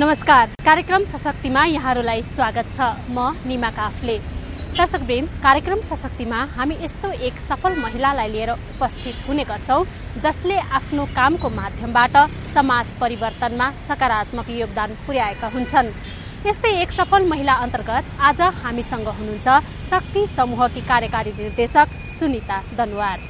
नमस्कार कार्यक्रम सशक्तिमा यहाँहरूलाई स्वागत छ म निमा काफले दर्शकवृन्द कार्यक्रम सशक्तिमा हामी यस्तो एक सफल महिलालाई लिएर उपस्थित हुने गर्छौँ जसले आफ्नो कामको माध्यमबाट समाज परिवर्तनमा सकारात्मक योगदान पुर्याएका हुन्छन् यस्तै एक सफल महिला अन्तर्गत आज हामीसँग हुनुहुन्छ शक्ति समूहकी कार्यकारी निर्देशक सुनिता दनवार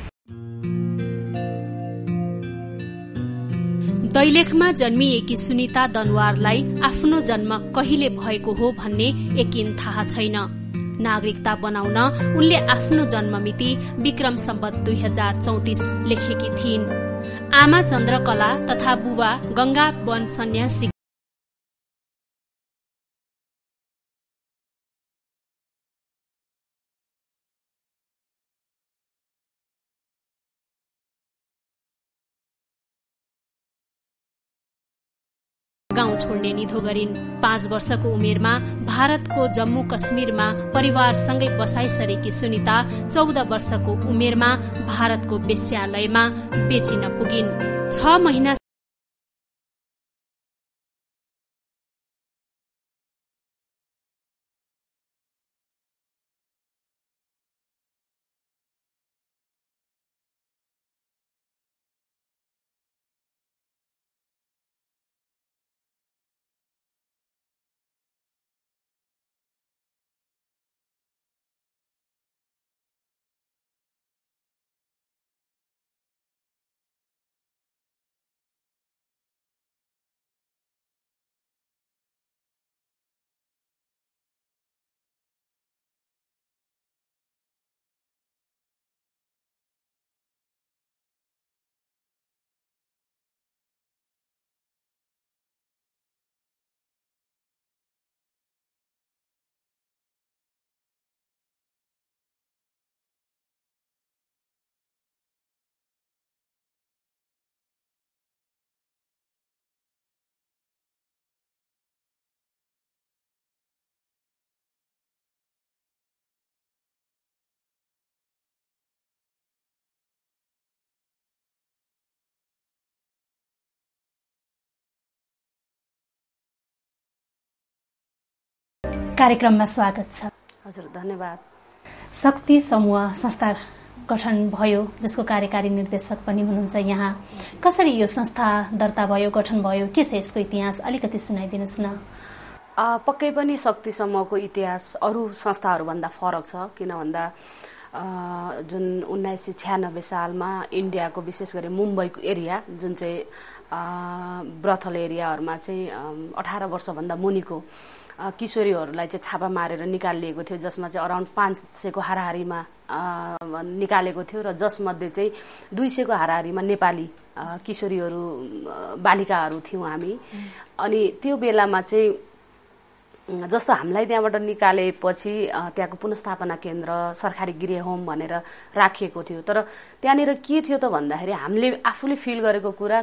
दैलेखमा जन्मिएकी सुनिता दनवारलाई आफ्नो जन्म कहिले भएको हो भन्ने यकिन थाहा छैन नागरिकता बनाउन उनले आफ्नो मिति विक्रम सम्बत दुई हजार चौतिस लेखेकी थिइन् आमा चन्द्रकला तथा बुवा गंगा वन सन्यासी गाउँ छोड्ने निधो गरिन् पाँच वर्षको उमेरमा भारतको जम्मू कश्मीरमा परिवारसँगै बसाइ सरेकी सुनिता चौध वर्षको उमेरमा भारतको वेश्यालयमा बेचिन पुगिन् छ महिना कार्यक्रममा स्वागत छ हजुर धन्यवाद शक्ति समूह संस्था गठन भयो जसको कार्यकारी निर्देशक पनि हुनुहुन्छ यहाँ कसरी यो संस्था दर्ता भयो गठन भयो के छ यसको इतिहास अलिकति सुनाइदिनुहोस् न पक्कै पनि शक्ति समूहको इतिहास अरू संस्थाहरूभन्दा फरक छ किन भन्दा जुन उन्नाइस सय छ्यानब्बे सालमा इन्डियाको विशेष गरी मुम्बईको एरिया जुन चाहिँ ब्रथल एरियाहरूमा चाहिँ अठार वर्षभन्दा मुनिको किशोरीहरूलाई चाहिँ छापा मारेर निकालिएको थियो जसमा चाहिँ अराउन्ड पाँच सयको हाराहारीमा निकालेको थियो र जसमध्ये चाहिँ दुई सयको हाराहारीमा नेपाली किशोरीहरू बालिकाहरू थियौँ हामी अनि त्यो बेलामा चाहिँ जस्तो हामीलाई त्यहाँबाट निकालेपछि त्यहाँको पुनस्थापना केन्द्र सरकारी गृह होम भनेर राखिएको थियो तर त्यहाँनिर के थियो त भन्दाखेरि हामीले आफूले फिल गरेको कुरा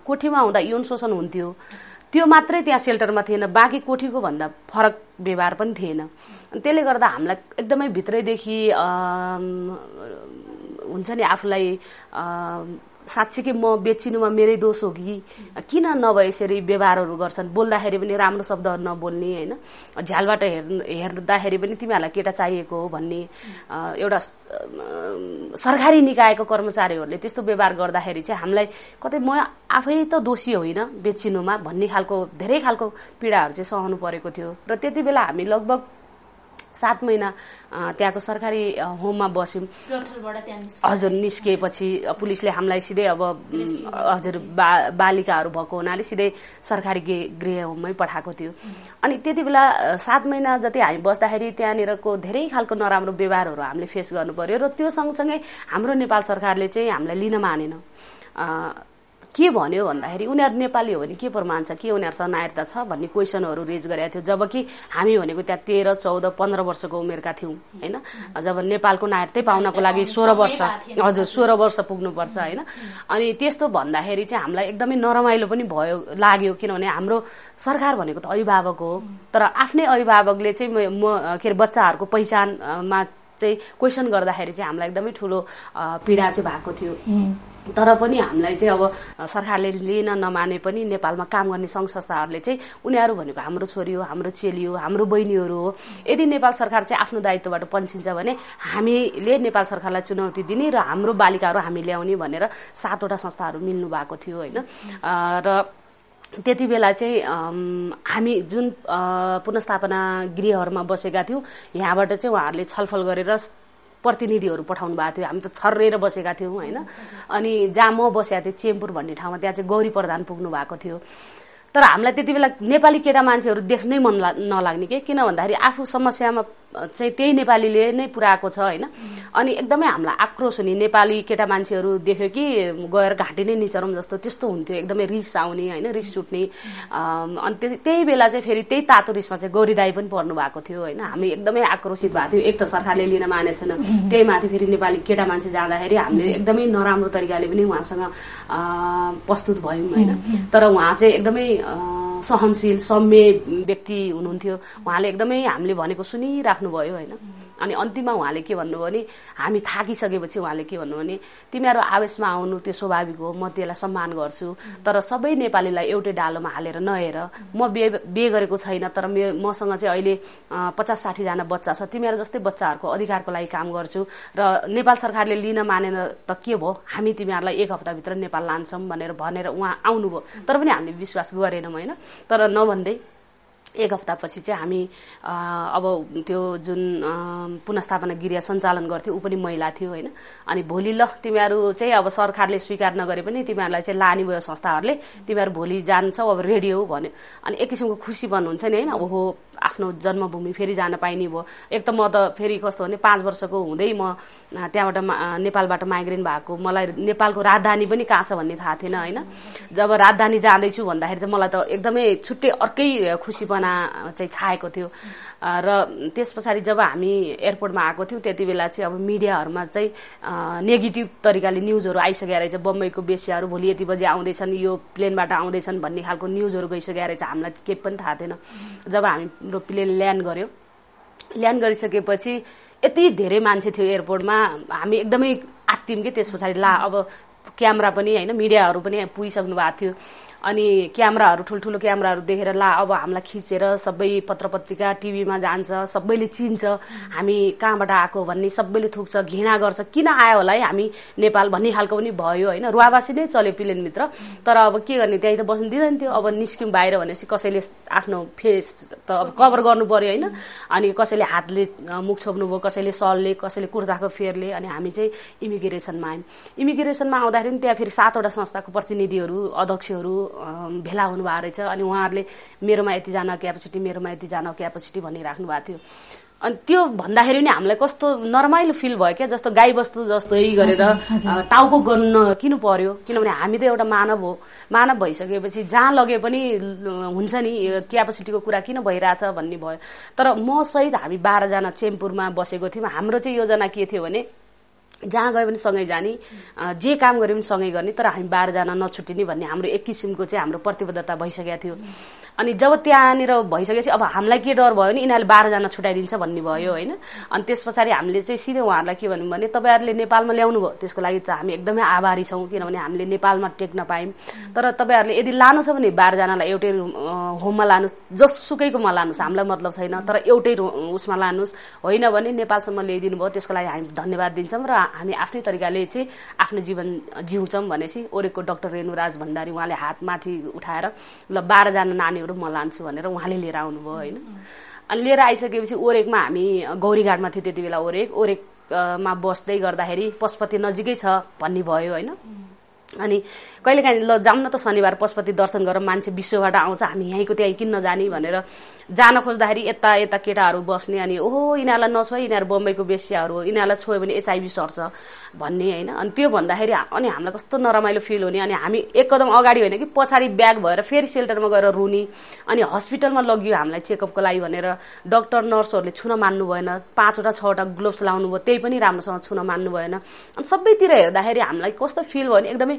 कोठीमा हुँदा यौन शोषण हुन्थ्यो त्यो मात्रै त्यहाँ सेल्टरमा थिएन बाँकी कोठीको भन्दा फरक व्यवहार पनि थिएन त्यसले गर्दा हामीलाई एकदमै भित्रैदेखि हुन्छ नि आफूलाई साँच्चीकै म बेचिनुमा मेरै दोष हो कि किन नभए यसरी व्यवहारहरू गर्छन् बोल्दाखेरि पनि राम्रो शब्दहरू नबोल्ने होइन झ्यालबाट हेर् हेर्दाखेरि पनि तिमीहरूलाई केटा चाहिएको हो भन्ने एउटा सरकारी निकायको कर्मचारीहरूले त्यस्तो व्यवहार गर्दाखेरि चाहिँ हामीलाई कतै म आफै त दोषी होइन बेचिनुमा भन्ने खालको धेरै खालको पीडाहरू चाहिँ सहनु परेको थियो र त्यति बेला हामी लगभग सात महिना त्यहाँको सरकारी होममा बस्यौँ हजुर निस्किएपछि पुलिसले हामीलाई सिधै अब हजुर बा बालिकाहरू भएको हुनाले सिधै सरकारी गृह होममै पठाएको थियो अनि त्यति बेला सात महिना जति हामी बस्दाखेरि त्यहाँनिरको धेरै खालको नराम्रो व्यवहारहरू हामीले फेस गर्नु पर्यो र त्यो सँगसँगै हाम्रो नेपाल सरकारले चाहिँ हामीलाई लिन मानेन के भन्यो भन्दाखेरि उनीहरू नेपाली हो भने के प्रमाण छ के उनीहरूसँग नायरता छ भन्ने क्वेसनहरू रेज गरेको थियो जबकि हामी भनेको त्यहाँ तेह्र चौध पन्ध्र वर्षको उमेरका थियौँ होइन जब नेपालको नायरतै पाउनको लागि सोह्र वर्ष हजुर सोह्र वर्ष पुग्नुपर्छ होइन अनि त्यस्तो भन्दाखेरि चाहिँ हामीलाई एकदमै नरमाइलो पनि भयो लाग्यो किनभने हाम्रो सरकार भनेको त अभिभावक हो तर आफ्नै अभिभावकले चाहिँ म के अरे बच्चाहरूको पहिचानमा चाहिँ क्वेसन गर्दाखेरि चाहिँ हामीलाई एकदमै ठुलो पीडा चाहिँ भएको थियो तर पनि हामीलाई चाहिँ अब सरकारले लिन नमाने पनि नेपालमा काम गर्ने सङ्घ संस्थाहरूले चाहिँ उनीहरू भनेको हाम्रो छोरी हो हाम्रो चेली हो हाम्रो बहिनीहरू हो यदि नेपाल सरकार चाहिँ आफ्नो दायित्वबाट पन्सिन्छ भने हामीले नेपाल सरकारलाई चुनौती दिने र हाम्रो बालिकाहरू हामी ल्याउने भनेर सातवटा संस्थाहरू मिल्नु भएको थियो होइन र त्यति बेला चाहिँ हामी जुन पुनस्थापना गृहहरूमा बसेका थियौँ यहाँबाट चाहिँ उहाँहरूले छलफल गरेर प्रतिनिधिहरू पठाउनु भएको थियो हामी त छर्रेर बसेका थियौँ होइन अनि जहाँ म बसेका थिएँ चेम्पुर भन्ने ठाउँमा त्यहाँ चाहिँ गौरी प्रधान पुग्नु भएको थियो तर हामीलाई त्यति बेला नेपाली केटा मान्छेहरू देख्नै मन नलाग्ने के किन भन्दाखेरि आफू समस्यामा चाहिँ त्यही नेपालीले नै पुऱ्याएको छ होइन अनि एकदमै हामीलाई आक्रोश हुने नेपाली केटा मान्छेहरू देख्यो कि गएर घाँटी नै निचरौँ जस्तो त्यस्तो हुन्थ्यो एकदमै रिस आउने होइन रिस छुट्ने अनि त्यही बेला चाहिँ फेरि त्यही तातो रिसमा चाहिँ गौरी दाई पनि पर्नु भएको थियो होइन हामी एकदमै आक्रोशित भएको थियो एक त सरकारले लिन माने छैन त्यही माथि फेरि नेपाली केटा मान्छे जाँदाखेरि हामीले एकदमै नराम्रो तरिकाले पनि उहाँसँग प्रस्तुत भयौँ होइन तर उहाँ चाहिँ एकदमै सहनशील सम्य व्यक्ति हुनुहुन्थ्यो उहाँले एकदमै हामीले भनेको भयो होइन अनि अन्तिममा उहाँले के भन्नुभयो भने हामी थाकिसकेपछि उहाँले के भन्नुभयो भने तिमीहरू आवेशमा आउनु त्यो स्वाभाविक हो म त्यसलाई सम्मान गर्छु तर सबै नेपालीलाई एउटै डालोमा हालेर नहेर म बे बे गरेको छैन तर मसँग चाहिँ अहिले पचास साठीजना बच्चा छ तिमीहरू जस्तै बच्चाहरूको अधिकारको लागि काम गर्छु र नेपाल सरकारले लिन मानेन त के भयो हामी तिमीहरूलाई एक हप्ताभित्र नेपाल लान्छौँ भनेर भनेर उहाँ आउनुभयो तर पनि हामीले विश्वास गरेनौँ होइन तर नभन्दै एक हप्तापछि चाहिँ हामी अब त्यो जुन पुनस्थापना गृह सञ्चालन गर्थ्यो ऊ पनि महिला थियो होइन अनि भोलि ल तिमीहरू चाहिँ अब सरकारले स्वीकार नगरे पनि तिमीहरूलाई चाहिँ लाने भयो संस्थाहरूले तिमीहरू भोलि जान्छौ अब रेडियो भन्यो अनि एक किसिमको खुसी भन्नुहुन्छ नि होइन ओहो आफ्नो जन्मभूमि फेरि जान पाइने भयो एक त म त फेरि कस्तो भने पाँच वर्षको हुँदै म त्यहाँबाट नेपालबाट माइग्रेन भएको मलाई नेपालको राजधानी पनि कहाँ छ भन्ने थाहा थिएन होइन जब राजधानी जाँदैछु भन्दाखेरि त मलाई त एकदमै छुट्टै अर्कै खुसीपना चाहिँ छाएको थियो र त्यस पछाडि जब हामी एयरपोर्टमा आएको थियौँ त्यति बेला चाहिँ अब मिडियाहरूमा चाहिँ नेगेटिभ तरिकाले न्युजहरू आइसकेको रहेछ बम्बईको बेसियाहरू भोलि यति बजी आउँदैछन् यो प्लेनबाट आउँदैछन् भन्ने खालको न्युजहरू गइसकेको रहेछ हामीलाई केही पनि थाहा थिएन जब हाम्रो प्लेन ल्यान्ड गर्यो ल्यान्ड गरिसकेपछि यति धेरै मान्छे थियो एयरपोर्टमा हामी एकदमै आत्तियौँ कि त्यस पछाडि ला अब क्यामेरा पनि होइन मिडियाहरू पनि पुगिसक्नु भएको थियो अनि क्यामराहरू ठुल्ठुलो क्यामराहरू देखेर ला अब हामीलाई खिचेर सबै पत्र पत्रिका टिभीमा जान्छ सबैले चिन्छ हामी कहाँबाट आएको भन्ने सबैले थुक्छ घृणा गर्छ किन आयो होला है हामी नेपाल भन्ने खालको पनि भयो होइन रुवावासी नै चल्यो पिलेनभित्र तर अब के गर्ने त्यहीँ त बस्नु दिँदैन थियो अब निस्क्यौँ बाहिर भनेपछि कसैले आफ्नो फेस त अब कभर गर्नु पर्यो होइन अनि कसैले हातले मुख छोप्नु छोप्नुभयो कसैले सलले कसैले कुर्ताको फेरले अनि हामी चाहिँ इमिग्रेसनमा आयौँ इमिग्रेसनमा आउँदाखेरि त्यहाँ फेरि सातवटा संस्थाको प्रतिनिधिहरू अध्यक्षहरू भेला हुनुभएको रहेछ अनि उहाँहरूले मेरोमा यतिजना क्यापेसिटी मेरोमा यतिजना क्यापेसिटी भनिराख्नु भएको थियो अनि त्यो भन्दाखेरि नि हामीलाई कस्तो नरमाइलो फिल भयो क्या जस्तो गाईबस्तु जस्तै गरेर टाउको गर्न किन पर्यो किनभने हामी त एउटा मानव हो मानव भइसकेपछि जहाँ लगे पनि हुन्छ नि क्यापेसिटीको कुरा किन भइरहेछ भन्ने भयो तर म मसहित हामी बाह्रजना चेम्पुरमा बसेको थियौँ हाम्रो चाहिँ योजना के थियो भने जहाँ गयो भने सँगै जाने जे काम गऱ्यो भने सँगै गर्ने तर हामी बाह्र जान नछुटिने भन्ने हाम्रो एक किसिमको चाहिँ हाम्रो प्रतिबद्धता भइसकेको थियो अनि जब त्यहाँनिर भइसकेपछि अब हामीलाई के डर भयो भने यिनीहरूले बाह्रजना छुट्याइदिन्छ भन्ने भयो होइन अनि त्यस पछाडि हामीले चाहिँ सिधै उहाँहरूलाई के भन्यौँ भने तपाईँहरूले नेपालमा ल्याउनु भयो त्यसको लागि त हामी एकदमै आभारी छौँ किनभने हामीले नेपालमा टेक्न पायौँ तर तपाईँहरूले यदि लानु छ भने बाह्रजनालाई एउटै होममा लानुहोस् जसुकैकोमा लानुहोस् हामीलाई मतलब छैन तर एउटै उसमा लानुहोस् होइन भने नेपालसम्म ल्याइदिनु भयो त्यसको लागि हामी धन्यवाद दिन्छौँ र हामी आफ्नै तरिकाले चाहिँ आफ्नो जीवन जिउँछौँ भनेपछि ओरेको डक्टर रेणुराज भण्डारी उहाँले हात माथि उठाएर ल बाह्रजना नानीहरू म लान्छु भनेर उहाँले लिएर आउनुभयो होइन अनि लिएर आइसकेपछि ओरेकमा हामी गौरीघाटमा थियो त्यति बेला ओरेक ओरेकमा बस्दै गर्दाखेरि पशुपति नजिकै छ भन्ने भयो होइन अनि कहिले काहीँ ल जाउँ न त शनिबार पशुपति दर्शन गरेर मान्छे विश्वबाट आउँछ हामी यहीँको त्यहीँ किन्न जाने भनेर जान खोज्दाखेरि यता यता केटाहरू बस्ने अनि ओहो यिनीहरूलाई नछोए यिनीहरू बम्बईको बेसियाहरू हो यिनीहरूलाई छोयो भने एचआइभी सर्छ भन्ने होइन अनि त्यो भन्दाखेरि अनि हामीलाई कस्तो नरमाइलो फिल हुने अनि हामी एक कदम अगाडि होइन कि पछाडि ब्याग भएर फेरि सेल्टरमा गएर रुने अनि हस्पिटलमा लगियो हामीलाई चेकअपको लागि भनेर डक्टर नर्सहरूले छुन मान्नु भएन पाँचवटा छवटा ग्लोभ्स लाउनु भयो त्यही पनि राम्रोसँग छुन मान्नु भएन अनि सबैतिर हेर्दाखेरि हामीलाई कस्तो फिल भयो भने एकदमै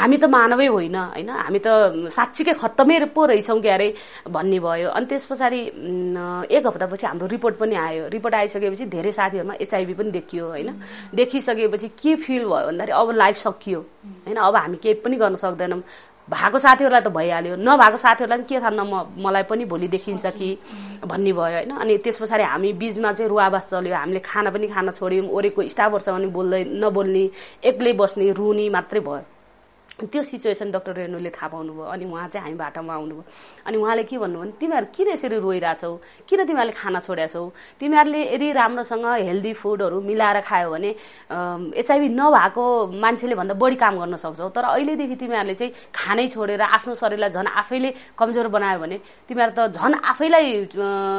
हामी त मानवै होइन होइन हामी त साँच्चीकै खत्तमै पो रहेछौँ क्यारे भन्ने भयो अनि त्यस पछाडि एक हप्तापछि हाम्रो रिपोर्ट पनि आयो रिपोर्ट आइसकेपछि धेरै साथीहरूमा एचआइभी पनि देखियो होइन देखिस गइसकेपछि के फिल भयो भन्दाखेरि अब लाइफ सकियो होइन अब हामी केही पनि गर्न सक्दैनौँ भएको साथीहरूलाई त भइहाल्यो नभएको साथीहरूलाई के थाहा न मलाई पनि भोलि देखिन्छ कि भन्ने भयो होइन अनि त्यस पछाडि हामी बिचमा चाहिँ रुवावास चल्यो हामीले खाना पनि खान छोड्यौँ ओरेको स्टाफहरूसँग पनि बोल्दै नबोल्ने एक्लै बस्ने रुनी मात्रै भयो त्यो सिचुएसन डक्टर रेणुले थाहा पाउनुभयो अनि उहाँ चाहिँ हामी बाटोमा आउनुभयो अनि उहाँले के भन्नुभयो भने तिमीहरू किन यसरी रोइरहेछौ किन तिमीहरूले खाना छौ तिमीहरूले यदि राम्रोसँग हेल्दी फुडहरू मिलाएर खायो भने एचआइभी नभएको मान्छेले भन्दा बढी काम गर्न सक्छौ तर अहिलेदेखि तिमीहरूले चाहिँ खानै छोडेर आफ्नो शरीरलाई झन् आफैले कमजोर बनायो भने तिमीहरू त झन् आफैलाई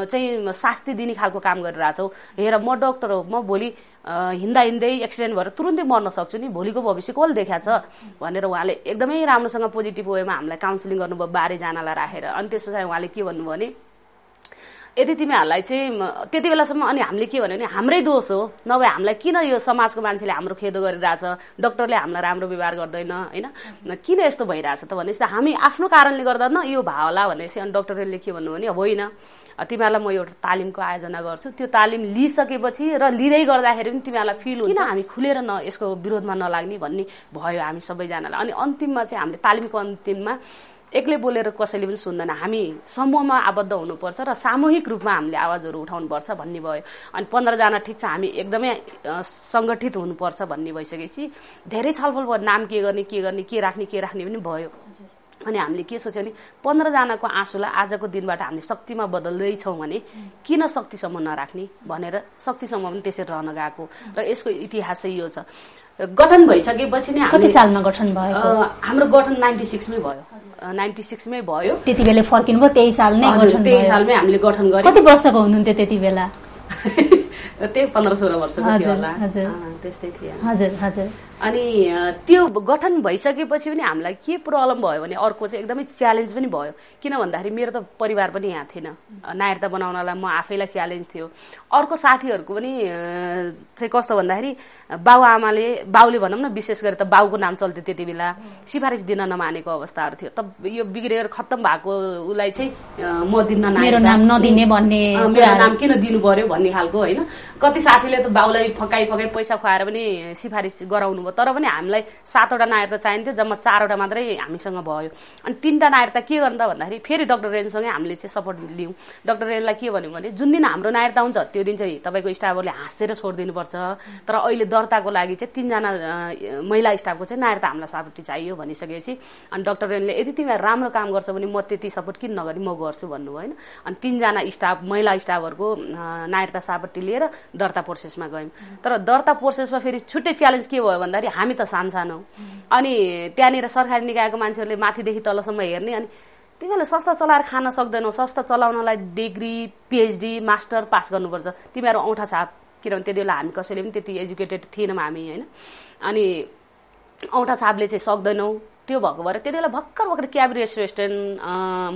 चाहिँ शास्ति दिने खालको काम गरिरहेछौ हेर म डक्टर हो म भोलि हिँड्दा हिँड्दै एक्सिडेन्ट भएर तुरुन्तै मर्न सक्छु नि भोलिको भविष्य कसले देखाएको छ भनेर उहाँले एकदमै राम्रोसँग पोजिटिभ वेमा हामीलाई काउन्सिलिङ गर्नुभयो बाह्रैजनालाई राखेर अनि त्यस पछाडि उहाँले के भन्नुभयो भने यदि तिमीहरूलाई चाहिँ त्यति बेलासम्म अनि हामीले के भन्यो भने हाम्रै दोष हो नभए हामीलाई किन यो समाजको मान्छेले हाम्रो खेदो गरिरहेछ डक्टरले हामीलाई राम्रो व्यवहार गर्दैन होइन किन यस्तो भइरहेछ त भनेपछि हामी आफ्नो कारणले गर्दा न यो भावला भनेपछि अनि डक्टरले के भन्नु भने होइन तिमीहरूलाई म एउटा तालिमको आयोजना गर्छु त्यो तालिम लिइसकेपछि र लिँदै गर्दाखेरि पनि तिमीहरूलाई फिल हुन्छ हामी खुलेर न यसको विरोधमा नलाग्ने भन्ने भयो हामी सबैजनालाई अनि अन्तिममा चाहिँ हामीले तालिमको अन्तिममा एक्लै बोलेर कसैले पनि सुन्दैन हामी समूहमा आबद्ध हुनुपर्छ र सामूहिक रूपमा हामीले आवाजहरू उठाउनुपर्छ भन्ने भयो अनि पन्ध्रजना ठिक छ हामी एकदमै सङ्गठित हुनुपर्छ भन्ने भइसकेपछि धेरै छलफल भयो नाम के गर्ने के गर्ने के राख्ने के राख्ने पनि भयो अनि हामीले के सोच्यौँ भने पन्ध्रजनाको आँसुलाई आजको दिनबाट हामीले शक्तिमा बदल्दैछौँ भने किन शक्तिसम्म नराख्ने भनेर शक्तिसम्म पनि त्यसरी रहन गएको र यसको इतिहास चाहिँ यो छ गठन भइसकेपछि नै कति सालमा गठन भयो हाम्रो गठन नाइन्टी सिक्समै भयो नाइन्टी सिक्समै भयो त्यति बेला फर्किनु भयो त्यही साल नै त्यही सालमै हामीले गठन गर्यो कति वर्षको हुनुहुन्थ्यो त्यति बेला त्यही पन्ध्र सोह्र वर्षको होला त्यस्तै थियो हजुर हजुर अनि त्यो गठन भइसकेपछि पनि हामीलाई के प्रब्लम भयो भने अर्को चाहिँ एकदमै च्यालेन्ज पनि भयो किन भन्दाखेरि मेरो त परिवार पनि यहाँ थिएन नायरता बनाउनलाई म आफैलाई च्यालेन्ज थियो अर्को साथीहरूको पनि चाहिँ कस्तो भन्दाखेरि बाउ आमाले बाउले भनौँ न विशेष गरेर त बाउको नाम चल्थ्यो त्यति बेला सिफारिस दिन नमानेको अवस्थाहरू थियो त यो बिग्रेर खत्तम भएको उसलाई चाहिँ म दिन मेरो नाम नदिने भन्ने मेरो नाम किन दिनु पर्यो भन्ने खालको होइन कति साथीले त बाउलाई फकाइ फकाइ पैसा खुवा पाएर पनि सिफारिस गराउनु भयो तर पनि हामीलाई सातवटा नायरता चाहिन्थ्यो जम्मा चारवटा मात्रै हामीसँग भयो अनि तिनवटा नायरता के गर्नु त भन्दाखेरि फेरि डक्टर रेनसँगै हामीले चाहिँ सपोर्ट लियौँ डक्टर रेणुलाई के भन्यौँ भने जुन दिन हाम्रो नायरता हुन्छ त्यो दिन चाहिँ तपाईँको स्टाफहरूले हाँसेर छोडिदिनुपर्छ तर अहिले दर्ताको लागि चाहिँ तिनजना महिला स्टाफको चाहिँ नायरता हामीलाई सापट्टि चाहियो भनिसकेपछि अनि डक्टर रेनले यदि तिमीहरू राम्रो काम गर्छौ भने म त्यति सपोर्ट किन नगरी म गर्छु भन्नुभयो होइन अनि तिनजना स्टाफ महिला स्टाफहरूको नायरता सापट्टि लिएर दर्ता प्रोसेसमा गयौँ तर दर्ता प्रोसेस त्यसमा फेरि छुट्टै च्यालेन्ज के भयो भन्दाखेरि हामी त सानसानो अनि त्यहाँनिर सरकारी निकायको मान्छेहरूले माथिदेखि तलसम्म हेर्ने अनि तिमीहरूले संस्था चलाएर खान सक्दैनौ संस्था चलाउनलाई डिग्री पिएचडी मास्टर पास गर्नुपर्छ तिमीहरू औँठा छाप किनभने त्यति बेला हामी कसैले पनि त्यति एजुकेटेड थिएनौँ हामी होइन अनि औँठा छापले चाहिँ सक्दैनौ त्यो भएको भएर त्यति बेला भर्खर भर्खर क्याबी रेस्टुरेन्ट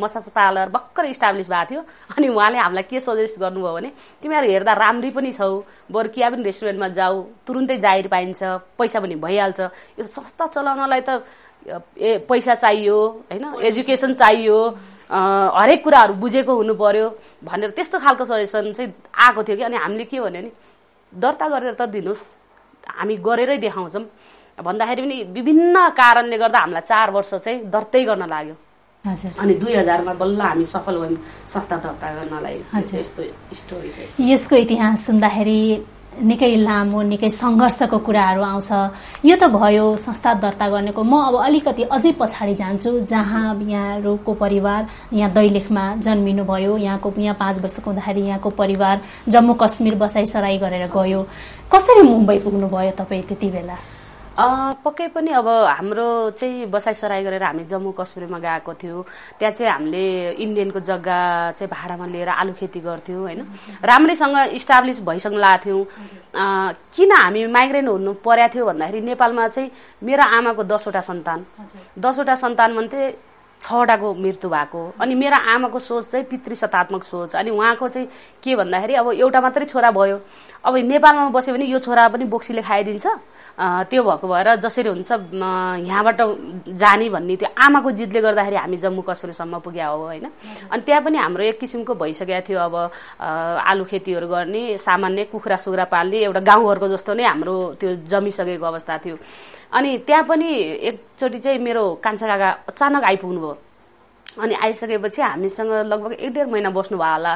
मसाज पार्लर भर्खर इस्टाब्लिस भएको थियो अनि उहाँले हामीलाई के सजेस्ट गर्नुभयो भने तिमीहरू हेर्दा राम्री पनि छौ बरु क्याबिन रेस्टुरेन्टमा जाऊ तुरुन्तै जाहिर पाइन्छ पैसा पनि भइहाल्छ यो सस्ता चलाउनलाई त ए पैसा चाहियो होइन एजुकेसन चाहियो हरेक कुराहरू बुझेको हुनु पर्यो भनेर त्यस्तो खालको सजेसन चाहिँ आएको थियो कि अनि हामीले के भन्यो भने दर्ता गरेर त दिनुहोस् हामी गरेरै देखाउँछौँ भन्दाखेरि पनि विभिन्न कारणले गर्दा हामीलाई चार वर्ष चाहिँ दर्तै गर्न लाग्यो अनि दुई हजारमा बल्ल हामी सफल भयौँ संस्था दर्ता गर्नलाई यसको इतिहास सुन्दाखेरि निकै लामो निकै सङ्घर्षको कुराहरू आउँछ यो त भयो संस्था दर्ता गर्नेको म अब अलिकति अझै पछाडि जान्छु जहाँ यहाँहरूको परिवार यहाँ दैलेखमा जन्मिनुभयो यहाँको यहाँ पाँच वर्षको हुँदाखेरि यहाँको परिवार जम्मू कश्मीर बसाइसराई गरेर गयो कसरी मुम्बई पुग्नुभयो तपाईँ त्यति बेला पक्कै पनि अब हाम्रो चाहिँ बसाइसराई गरेर हामी जम्मू कश्मीरमा गएको थियौँ त्यहाँ चाहिँ हामीले इन्डियनको जग्गा चाहिँ भाडामा लिएर आलु खेती गर्थ्यौँ होइन राम्रैसँग इस्टाब्लिस भइसँग थियौँ किन हामी माइग्रेन्ट हुनु पर्या थियो भन्दाखेरि नेपालमा चाहिँ मेरो आमाको दसवटा सन्तान दसवटा सन्तान भन्थे छवटाको मृत्यु भएको अनि मेरो आमाको सोच चाहिँ पितृसत्तात्मक सोच अनि उहाँको चाहिँ के भन्दाखेरि अब एउटा मात्रै छोरा भयो अब नेपालमा बस्यो भने यो छोरा पनि बोक्सीले खाइदिन्छ त्यो भएको भएर जसरी हुन्छ यहाँबाट जाने भन्ने त्यो आमाको जिदले गर्दाखेरि हामी जम्मू कश्मीरसम्म पुग्या हो होइन अनि त्यहाँ पनि हाम्रो एक किसिमको भइसकेको थियो अब आलु खेतीहरू गर्ने सामान्य कुखुरा सुखुरा पाल्ने एउटा गाउँघरको जस्तो नै हाम्रो त्यो जमिसकेको अवस्था थियो अनि त्यहाँ पनि एकचोटि चाहिँ मेरो कान्छा काका अचानक भयो अनि आइसकेपछि हामीसँग लगभग एक डेढ महिना बस्नुभयो होला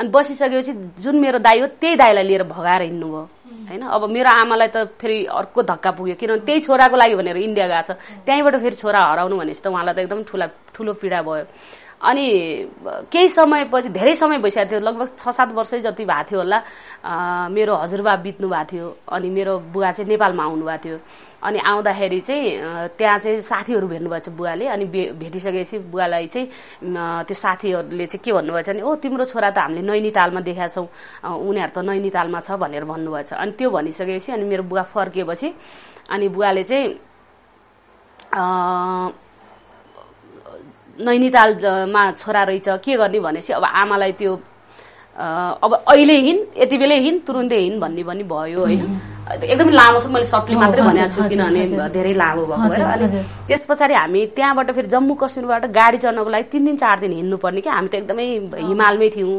अनि बसिसकेपछि जुन मेरो दाई हो त्यही दाईलाई लिएर भगाएर हिँड्नुभयो होइन अब मेरो आमालाई त फेरि अर्को धक्का पुग्यो किनभने त्यही छोराको लागि भनेर इन्डिया गएको छ त्यहीँबाट फेरि छोरा हराउनु भनेपछि त उहाँलाई त एकदम ठुला ठुलो पीडा भयो अनि केही समयपछि धेरै समय भइसकेको थियो लगभग छ सात वर्षै जति भएको थियो होला मेरो हजुरबा बित्नु भएको थियो अनि मेरो बुवा चाहिँ नेपालमा आउनुभएको थियो अनि आउँदाखेरि चाहिँ त्यहाँ चाहिँ साथीहरू भेट्नु भेट्नुभएछ बुवाले अनि भेटिसकेपछि बुवालाई चाहिँ त्यो साथीहरूले चाहिँ के भन्नुभएछ भने ओ तिम्रो छोरा त हामीले नैनीतालमा देखाएको छौँ उनीहरू त नैनीतालमा छ भनेर भन्नुभएछ अनि त्यो भनिसकेपछि अनि मेरो बुवा फर्किएपछि अनि बुवाले चाहिँ नैनितालमा छोरा रहेछ के गर्ने भनेपछि अब आमालाई त्यो अब अहिले हिँड यति बेलै हिँड तुरुन्तै हिँड भन्ने पनि भयो होइन एकदमै लामो छ मैले सर्टली मात्रै भनेको छु किनभने धेरै लामो भएको अनि त्यस पछाडि हामी त्यहाँबाट फेरि जम्मू कश्मीरबाट गाडी चढ्नको लागि तिन दिन चार दिन हिँड्नुपर्ने क्या हामी त एकदमै हिमालमै थियौँ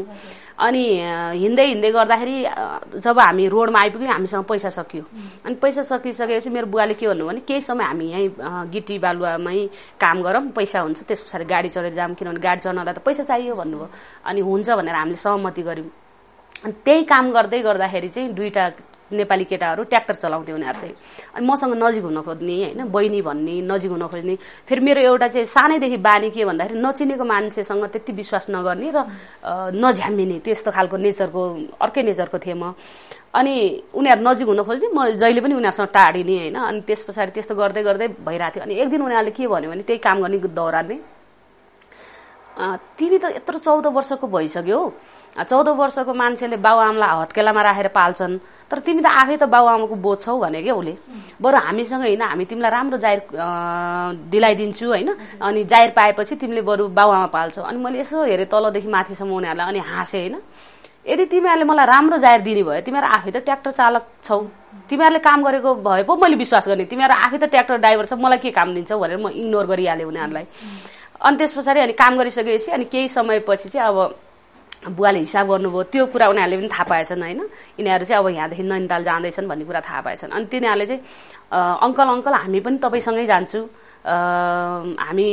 अनि हिँड्दै हिँड्दै गर्दाखेरि जब हामी रोडमा आइपुग्यौँ हामीसँग पैसा सकियो अनि पैसा सकिसकेपछि मेरो बुवाले के भन्नुभयो भने केही समय हामी यहीँ गिटी बालुवामै काम गरौँ पैसा हुन्छ त्यस पछाडि गाडी चढेर जाऊँ किनभने गाडी चढ्नलाई त पैसा चाहियो भन्नुभयो अनि हुन्छ भनेर हामीले सहमति गऱ्यौँ अनि त्यही काम गर्दै गर्दाखेरि चाहिँ दुईवटा नेपाली केटाहरू ट्र्याक्टर चलाउँथे उनीहरू चाहिँ अनि मसँग नजिक हुन खोज्ने होइन बहिनी भन्ने नजिक हुन खोज्ने फेरि मेरो एउटा चाहिँ सानैदेखि बानी के भन्दाखेरि नचिनेको मान्छेसँग त्यति विश्वास नगर्ने र नझ्यामिने त्यस्तो खालको नेचरको अर्कै नेचरको थिएँ म अनि उनीहरू नजिक हुन खोज्ने म जहिले पनि उनीहरूसँग टाढिने होइन अनि त्यस पछाडि त्यस्तो गर्दै गर्दै भइरहेको थियो अनि एक दिन उनीहरूले के भन्यो भने त्यही काम गर्ने दौरानमै तिमी त यत्रो चौध वर्षको भइसक्यो चौध वर्षको मान्छेले बाबुआमालाई हत्केलामा राखेर पाल्छन् तर तिमी त आफै त बाबुआमाको बोझ छौ भने क्या उसले बरु हामीसँग होइन हामी तिमीलाई राम्रो जाहेर दिलाइदिन्छु होइन अनि जाहेर पाएपछि तिमीले बरु बाबुआमा पाल्छौ अनि मैले यसो हेरेँ तलदेखि माथिसम्म उनीहरूलाई अनि हाँसेँ होइन यदि तिमीहरूले मलाई राम्रो जाहेर दिने भयो तिमीहरू आफै त ट्र्याक्टर चालक छौ तिमीहरूले काम गरेको भए पो मैले विश्वास गर्ने तिमीहरू आफै त ट्र्याक्टर ड्राइभर छ मलाई के काम दिन्छौ भनेर म इग्नोर गरिहालेँ उनीहरूलाई अनि त्यस पछाडि अनि काम गरिसकेपछि अनि केही समयपछि चाहिँ अब बुवाले हिसाब गर्नुभयो त्यो कुरा उनीहरूले पनि थाहा पाएछन् होइन यिनीहरू चाहिँ अब यहाँदेखि नैनिताल जाँदैछन् भन्ने कुरा थाहा पाएछन् अनि तिनीहरूले चाहिँ अङ्कल अङ्कल हामी पनि तपाईँसँगै जान्छु हामी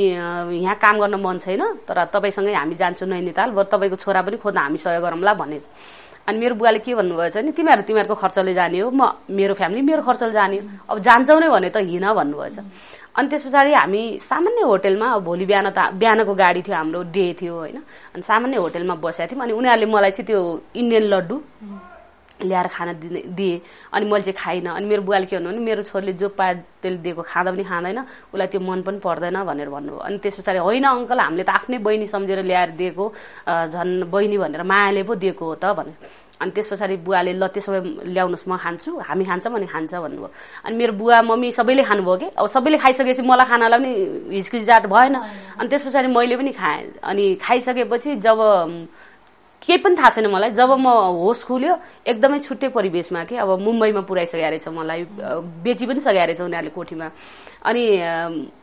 यहाँ काम गर्न मन छैन तर तपाईँसँगै हामी जान्छु नैनिताल बरु तपाईँको छोरा पनि खोज्न हामी सहयोग गरौँला भन्ने अनि मेरो बुवाले के भन्नुभएछ नि तिमीहरू तिमीहरूको खर्चले जाने हो म मेरो फ्यामिली मेरो खर्चले जाने हो अब जान्छौ नै भने त हिँड भन्नुभएछ अनि त्यस पछाडि हामी सामान्य होटेलमा अब भोलि बिहान त बिहानको गाडी थियो हाम्रो डे थियो होइन अनि सामान्य होटेलमा बसेका थियौँ अनि उनीहरूले मलाई चाहिँ त्यो इन्डियन लड्डु ल्याएर खाना दिने दिए अनि मैले चाहिँ खाइनँ अनि मेरो बुवाले के भन्नु भने मेरो छोरीले जो पा त्यसले दिएको खाँदा पनि खाँदैन उसलाई त्यो मन पनि पर्दैन भनेर भन्नुभयो अनि त्यस पछाडि होइन अङ्कल हामीले त आफ्नै बहिनी सम्झेर ल्याएर दिएको झन् बहिनी भनेर मायाले पो दिएको हो त भनेर अनि त्यस पछाडि बुवाले ल त्यसो भए ल्याउनुहोस् म खान्छु हामी खान्छौँ अनि खान्छ भन्नुभयो अनि मेरो बुवा मम्मी सबैले खानुभयो कि अब सबैले खाइसकेपछि मलाई खानालाई पनि हिचकिचाट भएन अनि त्यस पछाडि मैले पनि खाएँ अनि खाइसकेपछि जब केही पनि थाहा छैन मलाई जब म होस खुल्यो एकदमै छुट्टै परिवेशमा कि अब मुम्बईमा पुऱ्याइसकेको रहेछ मलाई बेची पनि सकिया रहेछ उनीहरूले कोठीमा अनि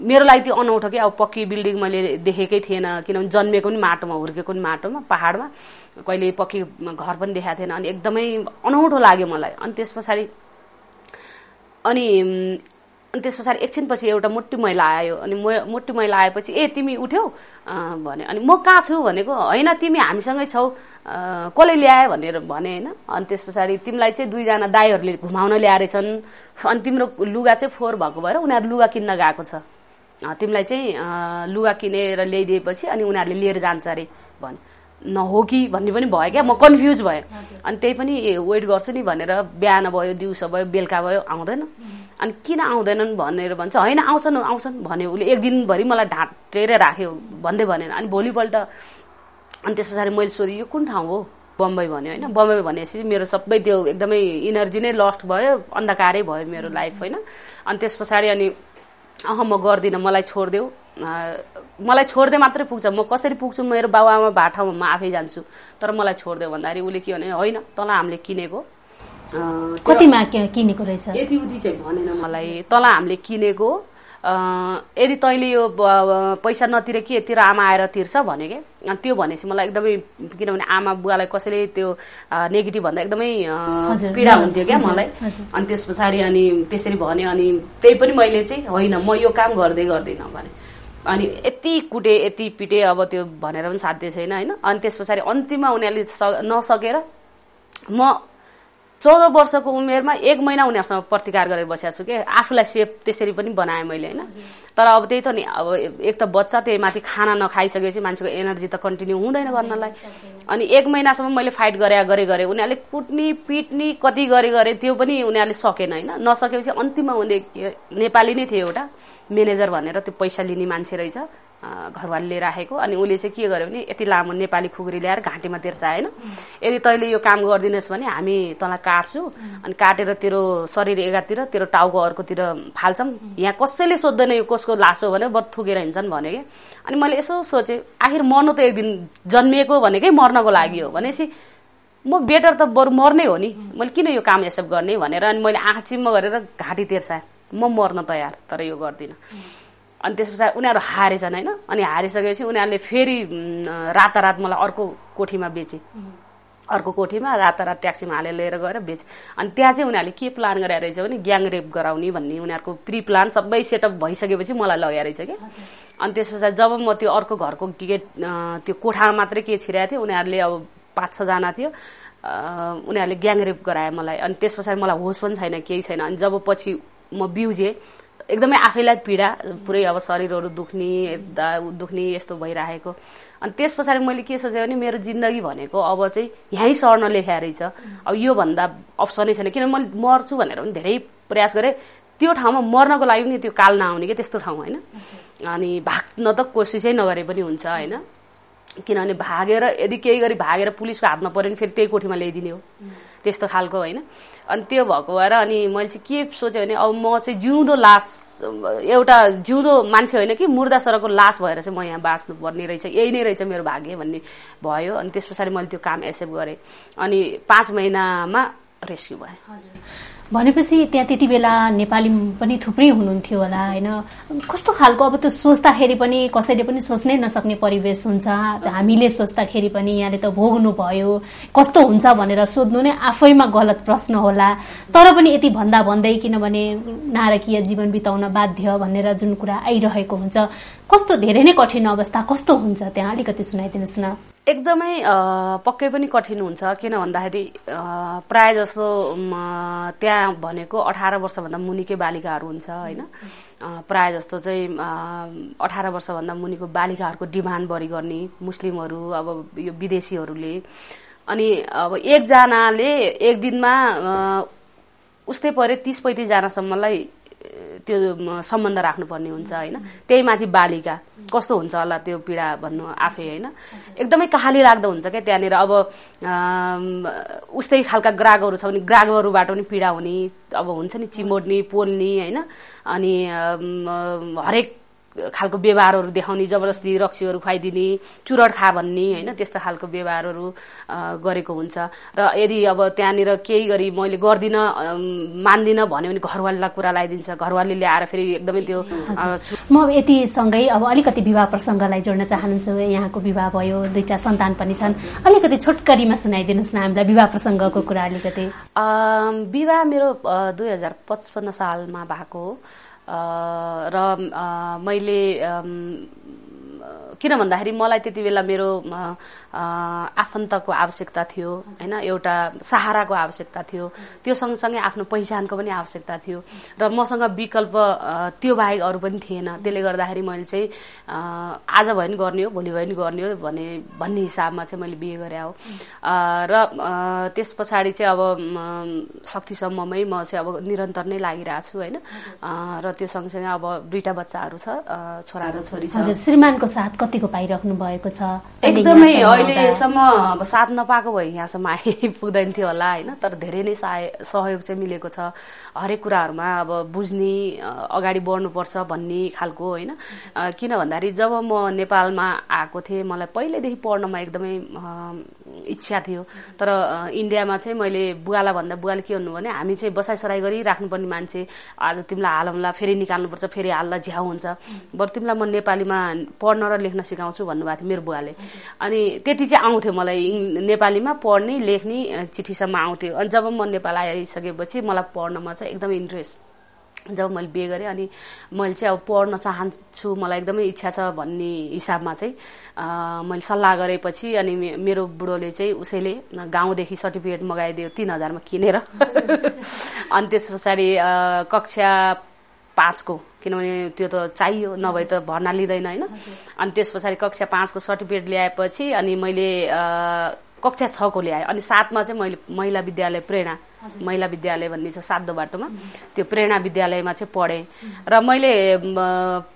मेरो लागि त्यो अनौठो कि अब पक्की बिल्डिङ मैले देखेकै थिएन किनभने जन्मेको पनि माटोमा हुर्केको पनि माटोमा पहाडमा कहिले पक्की घर पनि देखाएको थिएन अनि एकदमै अनौठो लाग्यो मलाई अनि त्यस पछाडि अनि अनि त्यस पछाडि एकछिनपछि एउटा मोटी महिला आयो अनि मोटी महिला आएपछि ए तिमी उठ्यौ भने अनि म कहाँ छु भनेको होइन तिमी हामीसँगै छौ कसले ल्याए भनेर भने होइन अनि त्यस पछाडि तिमीलाई चाहिँ दुईजना दाईहरूले घुमाउन ल्याएर छन् अनि तिम्रो लुगा चाहिँ फोहोर भएको भएर उनीहरू लुगा किन्न गएको छ तिमीलाई चाहिँ लुगा किनेर ल्याइदिएपछि अनि उनीहरूले लिएर जान्छ अरे भन्यो नहो कि भन्ने पनि भयो क्या म कन्फ्युज भएँ अनि त्यही पनि वेट गर्छु नि भनेर बिहान भयो दिउँसो भयो बेलुका भयो आउँदैन अनि किन आउँदैनन् भनेर भन्छ होइन आउँछन् आउँछन् भन्यो उसले एक दिनभरि मलाई ढाँटेर राख्यो भन्दै भनेन अनि भोलिपल्ट अनि त्यस पछाडि मैले सोधेँ यो कुन ठाउँ हो बम्बई भन्यो होइन बम्बई भनेपछि मेरो सबै त्यो एकदमै इनर्जी नै लस्ट भयो अन्धकारै भयो मेरो लाइफ होइन अनि त्यस पछाडि अनि अह म गर्दिनँ मलाई छोडिदेऊ मलाई छोड्दै मात्रै पुग्छ म कसरी पुग्छु मेरो बाबुआमा भाटामा म आफै जान्छु तर मलाई छोडिदेऊ भन्दाखेरि उसले के भने होइन तँलाई हामीले किनेको कतिमा किनेको रहेछ यति उति चाहिँ भनेन मलाई तल हामीले किनेको यदि तैँले यो पैसा नतिर कि तेरो आमा आएर तिर्छ भन्यो कि अनि त्यो भनेपछि मलाई एकदमै किनभने आमा बुवालाई कसैले त्यो नेगेटिभ भन्दा एकदमै पीडा हुन्थ्यो क्या मलाई अनि त्यस पछाडि अनि त्यसरी भन्यो अनि त्यही पनि मैले चाहिँ होइन म यो काम गर्दै गर्दिनँ भने अनि यति कुटे यति पिटे अब त्यो भनेर पनि साध्य छैन होइन अनि त्यस पछाडि अन्तिममा उनीहरूले नसकेर म चौध वर्षको उमेरमा एक महिना उनीहरूसँग प्रतिकार गरेर बसेको छु कि आफूलाई सेफ त्यसरी पनि बनाएँ मैले होइन तर अब त्यही त नि अब एक त बच्चा त्यही माथि खाना नखाइसकेपछि मान्छेको एनर्जी त कन्टिन्यू हुँदैन गर्नलाई अनि एक महिनासम्म मैले फाइट गरे गरे गरेँ उनीहरूले कुट्ने पिट्ने कति गरे गरे त्यो पनि उनीहरूले सकेन होइन नसकेपछि अन्तिममा उनी नेपाली नै थियो एउटा म्यानेजर भनेर त्यो पैसा लिने मान्छे रहेछ घरवालीले राखेको अनि उसले चाहिँ के गर्यो भने यति लामो नेपाली खुकुरी ल्याएर घाँटीमा तेर्छ होइन यदि तैँले यो काम गरिदिनुहोस् भने हामी तँलाई काट्छु अनि काटेर तेरो शरीर एकातिर तेरो टाउको अर्कोतिर फाल्छौँ यहाँ कसैले सोध्दैन यो कसको हो भन्यो बट थुकेर हिँड्छन् भने कि अनि मैले यसो सोचेँ आखिर मर्नु त एक दिन जन्मिएको भनेकै मर्नको लागि हो भनेपछि म बेटर त बरु मर्नै हो नि मैले किन यो काम एक्सेप्ट गर्ने भनेर अनि मैले आँखा चिम्म गरेर घाँटी तेर्साएँ म मर्न तयार तर यो गर्दिनँ अनि त्यस पछाडि उनीहरू हारेछन् होइन अनि हारिसकेपछि उनीहरूले फेरि रातारात मलाई अर्को कोठीमा बेचे अर्को कोठीमा रातारात ट्याक्सीमा हालेर लिएर गएर बेचे अनि त्यहाँ चाहिँ उनीहरूले के प्लान गरेर रहेछ भने ग्याङ रेप गराउने भन्ने उनीहरूको प्रि प्लान सबै सेटअप भइसकेपछि मलाई लगाएर रहेछ कि अनि त्यस पछाडि जब म त्यो अर्को घरको गेट त्यो कोठामा मात्रै के छिराएको थिएँ उनीहरूले अब पाँच छजना थियो उनीहरूले ग्याङ रेप गराए मलाई अनि त्यस पछाडि मलाई होस पनि छैन केही छैन अनि जब पछि म बिउजेँ एकदमै आफैलाई पीडा पुरै अब शरीरहरू दुख्ने दुख्ने यस्तो भइरहेको अनि त्यस पछाडि मैले के सोचेँ भने मेरो जिन्दगी भनेको अब चाहिँ यहीँ सर्न लेखा रहेछ अब योभन्दा अप्सनै छैन किनभने मैले मर्छु भनेर पनि धेरै प्रयास गरेँ त्यो ठाउँमा मर्नको लागि पनि त्यो काल नआउने कि त्यस्तो ठाउँ होइन अनि भाग्न त कोसिसै नगरे पनि हुन्छ होइन किनभने भागेर यदि केही गरी भागेर पुलिसको हातमा पऱ्यो भने फेरि त्यही कोठीमा ल्याइदिने हो त्यस्तो खालको होइन अनि त्यो भएको भएर अनि मैले चाहिँ के सोचेँ भने अब म चाहिँ जिउँदो लास एउटा जिउँदो मान्छे होइन कि मुर्दा सरको लास भएर चाहिँ म यहाँ बाँच्नु पर्ने रहेछ यही नै रहेछ मेरो भाग्य भन्ने भयो अनि त्यस पछाडि मैले त्यो काम एक्सेप्ट गरेँ अनि पाँच महिनामा रेस्क्यु भयो भनेपछि त्यहाँ त्यति बेला नेपाली पनि थुप्रै हुनुहुन्थ्यो होला होइन कस्तो खालको अब त्यो सोच्दाखेरि पनि कसैले पनि सोच्नै नसक्ने परिवेश हुन्छ हामीले सोच्दाखेरि पनि यहाँले त भोग्नु भयो कस्तो हुन्छ भनेर सोध्नु नै आफैमा गलत प्रश्न होला तर पनि यति भन्दा भन्दै किनभने नारकीय जीवन बिताउन बाध्य भनेर जुन कुरा आइरहेको हुन्छ कस्तो धेरै नै कठिन अवस्था कस्तो हुन्छ त्यहाँ अलिकति सुनाइदिनुहोस् न एकदमै पक्कै पनि कठिन हुन्छ किन भन्दाखेरि प्राय जसो त्यहाँ भनेको अठार वर्षभन्दा मुनिकै बालिकाहरू हुन्छ होइन प्राय जस्तो चाहिँ अठार वर्षभन्दा मुनिको बालिकाहरूको डिमान्ड बढी गर्ने मुस्लिमहरू अब यो विदेशीहरूले अनि अब एकजनाले एक दिनमा उस्तै परे तिस पैँतिसजनासम्मलाई त्यो सम्बन्ध राख्नुपर्ने हुन्छ होइन त्यही माथि बालिका कस्तो हुन्छ होला त्यो पीडा भन्नु आफै होइन एकदमै कहाली लाग्दो हुन्छ क्या त्यहाँनिर अब उस्तै खालका ग्राहकहरू छ भने ग्राहकहरूबाट पनि पीडा हुने अब हुन्छ नि चिमोड्ने पोल्ने होइन अनि हरेक खालको व्यवहारहरू देखाउने जबरजस्ती रक्सीहरू खुवाइदिने चुरड खा भन्ने होइन त्यस्तो खालको व्यवहारहरू गरेको हुन्छ र यदि अब त्यहाँनिर केही गरी मैले गर्दिनँ मान्दिनँ भन्यो भने घरवालीलाई कुरा लगाइदिन्छ घरवालीले ल्याएर फेरि एकदमै त्यो म यतिसँगै अब अलिकति विवाह प्रसङ्गलाई जोड्न चाहन्छु यहाँको विवाह भयो दुईटा सन्तान पनि छन् अलिकति छोटकरीमा सुनाइदिनुहोस् न हामीलाई विवाह प्रसङ्गको कुरा अलिकति विवाह मेरो दुई हजार पचपन्न सालमा भएको हो र मैले किन भन्दाखेरि मलाई त्यति बेला मेरो आफन्तको आवश्यकता थियो होइन एउटा सहाराको आवश्यकता थियो त्यो सँगसँगै आफ्नो पहिचानको पनि आवश्यकता थियो र मसँग विकल्प त्यो बाहेक अरू पनि थिएन त्यसले गर्दाखेरि मैले चाहिँ आज भयो नि गर्ने हो भोलि भयो नि गर्ने हो भने भन्ने हिसाबमा चाहिँ मैले बिहे गरे हो र त्यस पछाडि चाहिँ अब शक्तिसम्ममै म चाहिँ अब निरन्तर नै लागिरहेको छु होइन र त्यो सँगसँगै अब दुईवटा बच्चाहरू छ छोरा र छोरी छ श्रीमानको साथ कतिको पाइराख्नु भएको छ एकदमै अहिलेसम्म अब साथ नपाएको भए यहाँसम्म आइपुग्दैन थियो होला होइन तर धेरै नै सहयोग चाहिँ मिलेको छ हरेक कुराहरूमा अब बुझ्ने अगाडि बढ्नुपर्छ भन्ने खालको होइन किन भन्दाखेरि जब म नेपालमा आएको थिएँ मलाई पहिल्यैदेखि पढ्नमा एकदमै इच्छा थियो तर इन्डियामा चाहिँ मैले बुवालाई भन्दा बुवाले के भन्नु भने हामी चाहिँ बसाइसराई गरिराख्नुपर्ने पर्ने मान्छे आज तिमीलाई हालौँला फेरि निकाल्नुपर्छ फेरि हाल्ला झ्याउ हुन्छ बरु तिमीलाई म नेपालीमा पढ्न र लेख्न सिकाउँछु भन्नुभएको थियो मेरो बुवाले अनि त्यति चाहिँ आउँथ्यो मलाई नेपालीमा पढ्ने लेख्ने चिठीसम्म आउँथ्यो अनि जब म नेपाल आइसकेपछि मलाई पढ्नमा चाहिँ एकदम इन्ट्रेस्ट जब मैले बिहे गरेँ अनि मैले चाहिँ अब पढ्न चाहन्छु मलाई एकदमै इच्छा छ भन्ने हिसाबमा चाहिँ मैले सल्लाह गरेपछि अनि मेरो बुढोले चाहिँ उसैले गाउँदेखि सर्टिफिकेट मगाइदियो तिन हजारमा किनेर अनि त्यस पछाडि कक्षा पाँचको किनभने त्यो त चाहियो नभए त भर्ना लिँदैन होइन अनि त्यस पछाडि कक्षा पाँचको सर्टिफिकेट ल्याएपछि अनि मैले कक्षा छको ल्याएँ अनि सातमा चाहिँ मैले महिला विद्यालय प्रेरणा महिला विद्यालय भन्ने छ सातो बाटोमा त्यो प्रेरणा विद्यालयमा चाहिँ पढेँ र मैले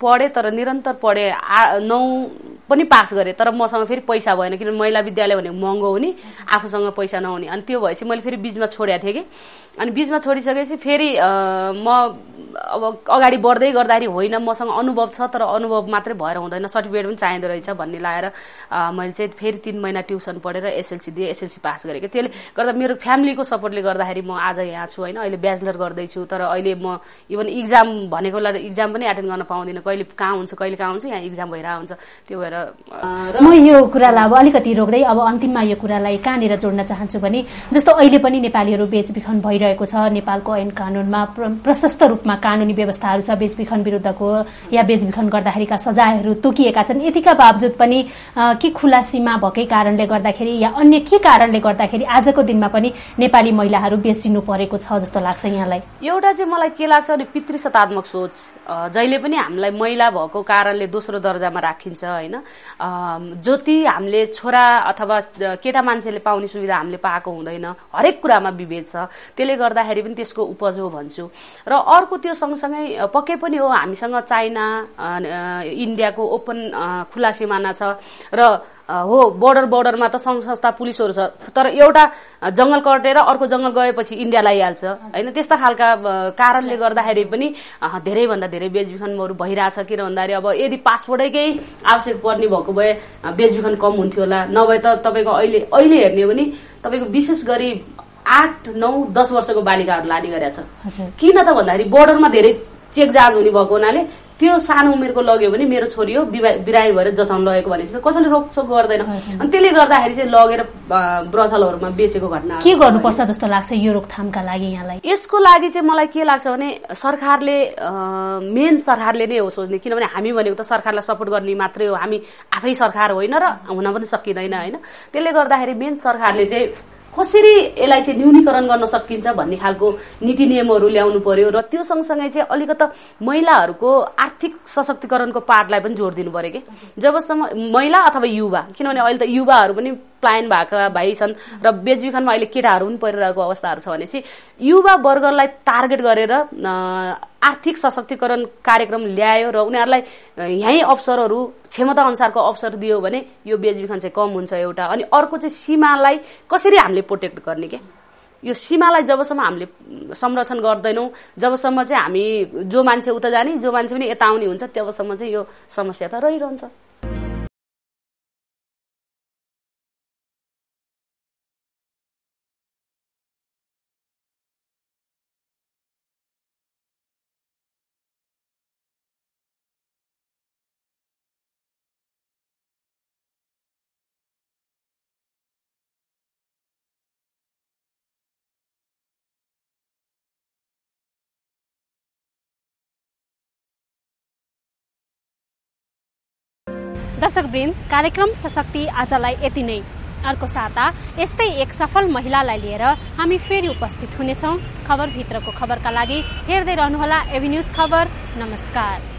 पढेँ तर निरन्तर पढेँ आ नौ पनि पास गरेँ तर मसँग फेरि पैसा भएन किनभने महिला विद्यालय भनेको महँगो हुने आफूसँग पैसा नहुने अनि त्यो भएपछि मैले फेरि बिचमा छोडेको थिएँ कि अनि बिचमा छोडिसकेपछि फेरि म अब अगाडि बढ्दै गर्दाखेरि होइन मसँग अनुभव छ तर अनुभव मात्रै भएर हुँदैन सर्टिफिकेट पनि चाहिँदो रहेछ भन्ने लाएर मैले चाहिँ फेरि तिन महिना ट्युसन पढेर एसएलसी दिएँ एसएलसी पास गरेको त्यसले गर्दा मेरो फ्यामिलीको सपोर्टले गर्दाखेरि गर्दाखेरि म आज यहाँ छु होइन अहिले ब्याचलर गर्दैछु तर अहिले म इभन इक्जाम भनेको इक्जाम पनि एटेन्ड गर्न पाउँदिनँ कहिले कहाँ हुन्छ कहिले कहाँ हुन्छ यहाँ इक्जाम भइरहेको हुन्छ त्यो भएर म यो कुरालाई अब अलिकति रोक्दै अब अन्तिममा यो कुरालाई कहाँनिर जोड्न चाहन्छु भने जस्तो अहिले पनि नेपालीहरू बेचबिखन भइरहेको छ नेपालको ऐन कानूनमा प्रशस्त रूपमा कानूनी व्यवस्थाहरू छ बेचबिखन विरूद्धको या बेचबिखन गर्दाखेरिका सजायहरू तोकिएका छन् यतिका बावजुद पनि के खुला सीमा भएकै कारणले गर्दाखेरि या अन्य के कारणले गर्दाखेरि आजको दिनमा पनि नेपाली महिलाहरू बेचिनु परेको छ जस्तो लाग्छ यहाँलाई एउटा चाहिँ मलाई के लाग्छ भने पितृ सतात्मक सोच जहिले पनि हामीलाई महिला भएको कारणले दोस्रो दर्जामा राखिन्छ होइन जति हामीले छोरा अथवा केटा मान्छेले पाउने सुविधा हामीले पाएको हुँदैन हरेक कुरामा विभेद छ त्यसले गर्दाखेरि पनि त्यसको उपज हो भन्छु र अर्को त्यो सँगसँगै पक्कै पनि हो हामीसँग चाइना इन्डियाको ओपन खुला सिमाना छ र हो बोर्डर बोर्डरमा त सङ्घ संस्था पुलिसहरू छ तर एउटा जङ्गल कटेर अर्को जङ्गल गएपछि इन्डिया लगाइहाल्छ होइन त्यस्ता खालका कारणले गर्दाखेरि पनि धेरैभन्दा धेरै बेचबिखनहरू भइरहेछ किन भन्दाखेरि अब यदि पासपोर्टैकै आवश्यक पर्ने भएको भए बेचबिखन कम हुन्थ्यो होला नभए त तपाईँको अहिले अहिले हेर्ने हो भने तपाईँको विशेष गरी आठ नौ दस वर्षको बालिकाहरू लाने गरेका छ किन त भन्दाखेरि बोर्डरमा धेरै चेक जाँच हुने भएको हुनाले त्यो सानो उमेरको लग्यो भने मेरो छोरी हो बिरामी भएर जचाउन लगेको भनेपछि कसैले रोकछोक गर्दैन अनि त्यसले गर्दाखेरि चाहिँ लगेर ब्रथलहरूमा बेचेको घटना के गर्नुपर्छ जस्तो लाग्छ यो रोकथामका लागि यहाँलाई यसको लागि चाहिँ मलाई के लाग्छ भने सरकारले मेन सरकारले नै हो सोच्ने किनभने हामी भनेको त सरकारलाई सपोर्ट गर्ने मात्रै हो हामी आफै सरकार होइन र हुन पनि सकिँदैन होइन त्यसले गर्दाखेरि मेन सरकारले चाहिँ कसरी यसलाई चाहिँ न्यूनीकरण गर्न सकिन्छ भन्ने खालको नीति नियमहरू ल्याउनु पर्यो र त्यो सँगसँगै चाहिँ अलिकति महिलाहरूको आर्थिक सशक्तिकरणको पार्टलाई पनि जोड दिनु पर्यो कि जबसम्म महिला अथवा युवा किनभने अहिले त युवाहरू पनि प्लायन भएका भाइ छन् र बेचबिखनमा अहिले केटाहरू पनि परिरहेको अवस्थाहरू छ भनेपछि युवा वर्गलाई टार्गेट गरेर आर्थिक सशक्तिकरण कार्यक्रम ल्यायो र उनीहरूलाई यहीँ अवसरहरू क्षमता अनुसारको अवसर दियो भने यो बेचबिखन चाहिँ कम हुन्छ एउटा अनि अर्को चाहिँ सीमालाई कसरी हामीले प्रोटेक्ट गर्ने क्या यो सीमालाई जबसम्म हामीले संरक्षण गर्दैनौँ जबसम्म चाहिँ हामी जो मान्छे उता जाने जो मान्छे पनि यता आउने हुन्छ तबसम्म चाहिँ यो समस्या त रहिरहन्छ दर्शकवृन्द कार्यक्रम सशक्ति आजलाई यति नै अर्को साता यस्तै एक सफल महिलालाई लिएर हामी फेरि उपस्थित हुनेछौँ खबरभित्रको खबरका लागि हेर्दै रहनुहोला एभिन्युज खबर नमस्कार